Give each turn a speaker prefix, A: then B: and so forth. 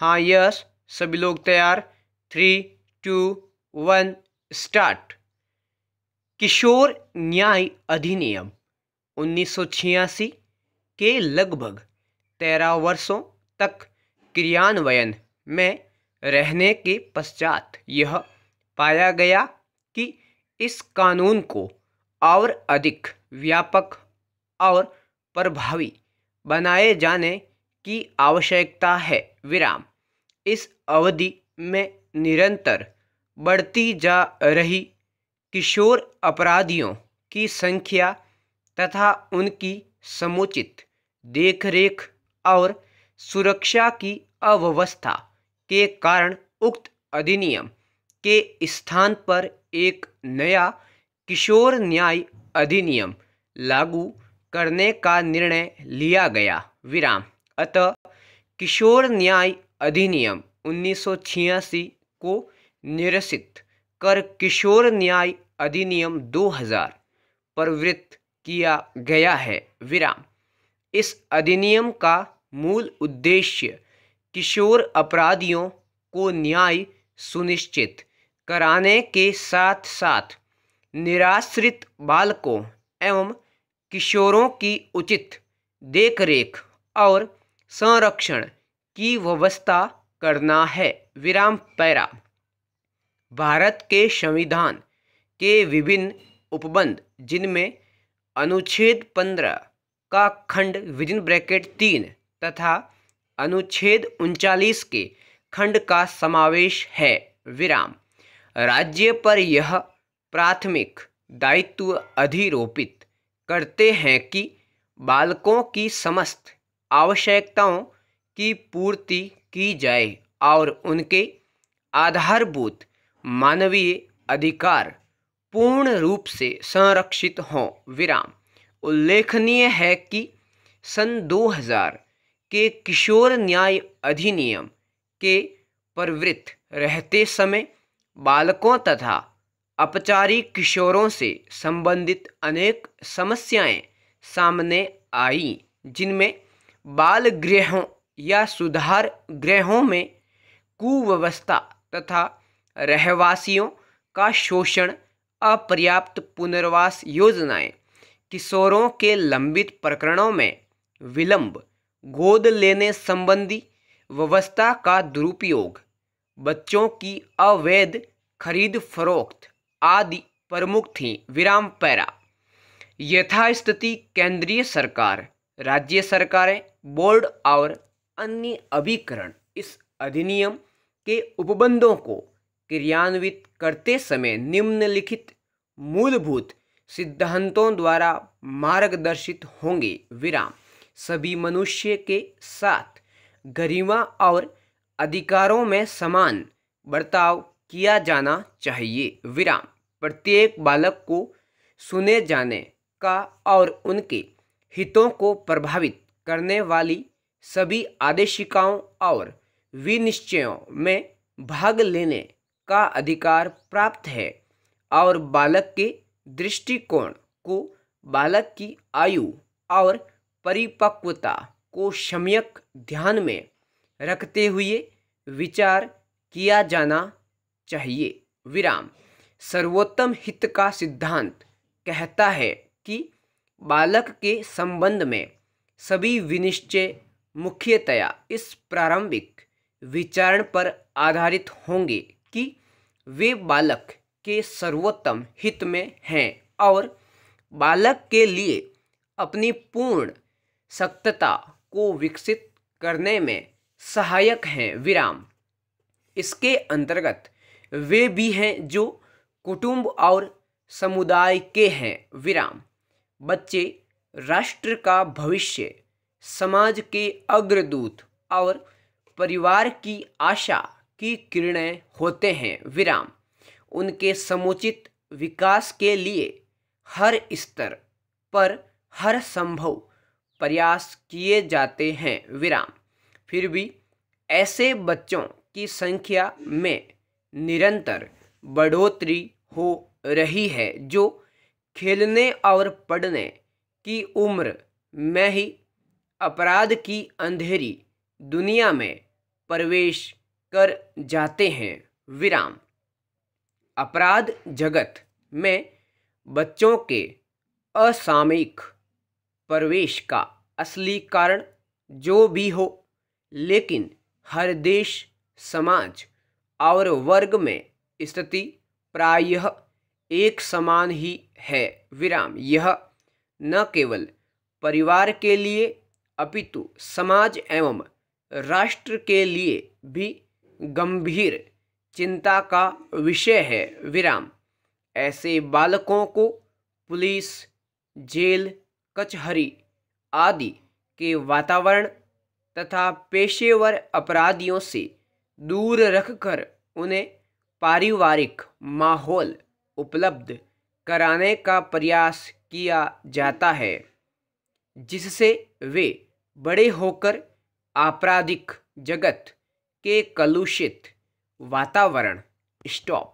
A: हाँ यस सभी लोग तैयार थ्री टू वन स्टार्ट किशोर न्याय अधिनियम उन्नीस के लगभग तेरह वर्षों तक क्रियान्वयन में रहने के पश्चात यह पाया गया कि इस कानून को और अधिक व्यापक और प्रभावी बनाए जाने की आवश्यकता है विराम इस अवधि में निरंतर बढ़ती जा रही किशोर अपराधियों की संख्या तथा उनकी समुचित देखरेख और सुरक्षा की अव्यवस्था के कारण उक्त अधिनियम के स्थान पर एक नया किशोर न्याय अधिनियम लागू करने का निर्णय लिया गया विराम अतः किशोर न्याय अधिनियम उन्नीस को निरसित कर किशोर न्याय अधिनियम 2000 प्रवृत्त किया गया है विराम इस अधिनियम का मूल उद्देश्य किशोर अपराधियों को न्याय सुनिश्चित कराने के साथ साथ निराश्रित बालकों एवं किशोरों की उचित देखरेख और संरक्षण की व्यवस्था करना है विराम पैरा भारत के संविधान के विभिन्न उपबंध जिनमें अनुच्छेद पंद्रह का खंड विदिन ब्रैकेट तीन तथा अनुच्छेद उनचालीस के खंड का समावेश है विराम राज्य पर यह प्राथमिक दायित्व अधिरोपित करते हैं कि बालकों की समस्त आवश्यकताओं की पूर्ति की जाए और उनके आधारभूत मानवीय अधिकार पूर्ण रूप से संरक्षित हों विराम उल्लेखनीय है कि सन 2000 के किशोर न्याय अधिनियम के प्रवृत्त रहते समय बालकों तथा अपचारी किशोरों से संबंधित अनेक समस्याएं सामने आई जिनमें बाल गृहों या सुधार गृहों में कुव्यवस्था तथा रहवासियों का शोषण अपर्याप्त पुनर्वास योजनाएं किशोरों के लंबित प्रकरणों में विलंब गोद लेने संबंधी व्यवस्था का दुरुपयोग बच्चों की अवैध खरीद फरोख्त आदि प्रमुख थी विराम पैरा यथास्थिति केंद्रीय सरकार राज्य सरकारें बोर्ड और अन्य अभिकरण इस अधिनियम के उपबंधों को क्रियान्वित करते समय निम्नलिखित मूलभूत सिद्धांतों द्वारा मार्गदर्शित होंगे विराम सभी मनुष्य के साथ गरिमा और अधिकारों में समान बर्ताव किया जाना चाहिए विराम प्रत्येक बालक को सुने जाने का और उनके हितों को प्रभावित करने वाली सभी आदेशिकाओं और विनिश्चयों में भाग लेने का अधिकार प्राप्त है और बालक के दृष्टिकोण को बालक की आयु और परिपक्वता को सम्यक ध्यान में रखते हुए विचार किया जाना चाहिए विराम सर्वोत्तम हित का सिद्धांत कहता है कि बालक के संबंध में सभी विनिश्चय मुख्यतया इस प्रारंभिक विचारण पर आधारित होंगे कि वे बालक के सर्वोत्तम हित में हैं और बालक के लिए अपनी पूर्ण सख्तता को विकसित करने में सहायक हैं विराम इसके अंतर्गत वे भी हैं जो कुटुंब और समुदाय के हैं विराम बच्चे राष्ट्र का भविष्य समाज के अग्रदूत और परिवार की आशा की किरणें होते हैं विराम उनके समुचित विकास के लिए हर स्तर पर हर संभव प्रयास किए जाते हैं विराम फिर भी ऐसे बच्चों की संख्या में निरंतर बढ़ोतरी हो रही है जो खेलने और पढ़ने की उम्र में ही अपराध की अंधेरी दुनिया में प्रवेश कर जाते हैं विराम अपराध जगत में बच्चों के असामयिक प्रवेश का असली कारण जो भी हो लेकिन हर देश समाज और वर्ग में स्थिति प्रायः एक समान ही है विराम यह न केवल परिवार के लिए अपितु समाज एवं राष्ट्र के लिए भी गंभीर चिंता का विषय है विराम ऐसे बालकों को पुलिस जेल कचहरी आदि के वातावरण तथा पेशेवर अपराधियों से दूर रखकर उन्हें पारिवारिक माहौल उपलब्ध कराने का प्रयास किया जाता है जिससे वे बड़े होकर आपराधिक जगत के कलुषित वातावरण स्टॉप